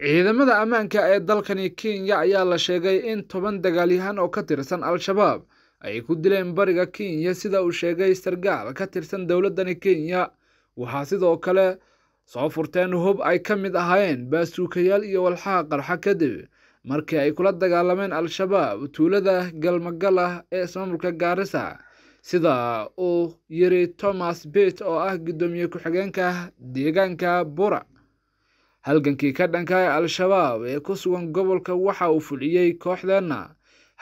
ciidamada ammaanka ee dalkani kenya ayaa la sheegay in toban dagaalyahan oo ka tirsan al-shabaab ay ku dileen bariga kenya sida uu sheegay sargaal ka tirsan dowladdani kenya waxaa sidoo kale soo furteen hub ay ka mid ahaayeen baasuukayaal iyo walxaha qarxa kadib markii ay kula dagaalameen al-shabaab tuulada galmagala ee ismaamulka gaarisa sida uu yiri thomas bit oo ah guddoomiye ku-xigeenka deegaanka bura halgankii ka dhanka al-shabaab ee ku sugan gobolka waxa uu fulciyey kooxdeenna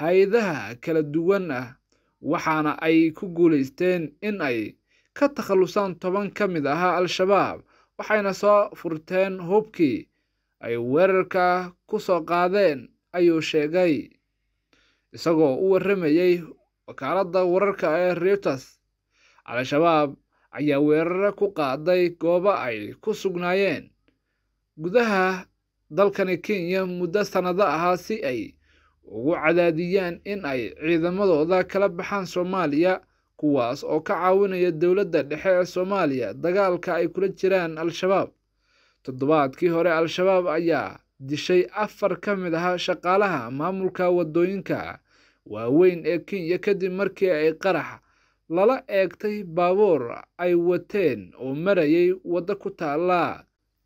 hay-adaha kala duwan ah waxaana ay ku guulaysteen in ay ka takhallusaan toban ka mid ahaa al-shabaab waxayna soo furteen hubkii ay weerarka ku soo qaadeen ayuu sheegay isagoo u warramayey wakaaladda wararka ee reuters al-shabaab ayaa weeraro ku qaaday goobo ay ku sugnaayeen gudaha dalkani kenya muddo sannado ahaa si ay ugu cadaadiyaan in ay ciidamadooda kala baxaan soomaaliya kuwaas oo ka caawinaya dowladda dhexe ee soomaaliya dagaalka ay kula jiraan al-shabaab toddobaadkii hore al-shabaab ayaa dishay afar ka mid ah shaqaalaha maamulka waddooyinka waaweyn ee kenya kadib markii ay qarax lala eegtay baabuur ay wateen oo marayay waddo ku taalla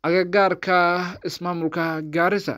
agagaarka ismaamulka gaarisa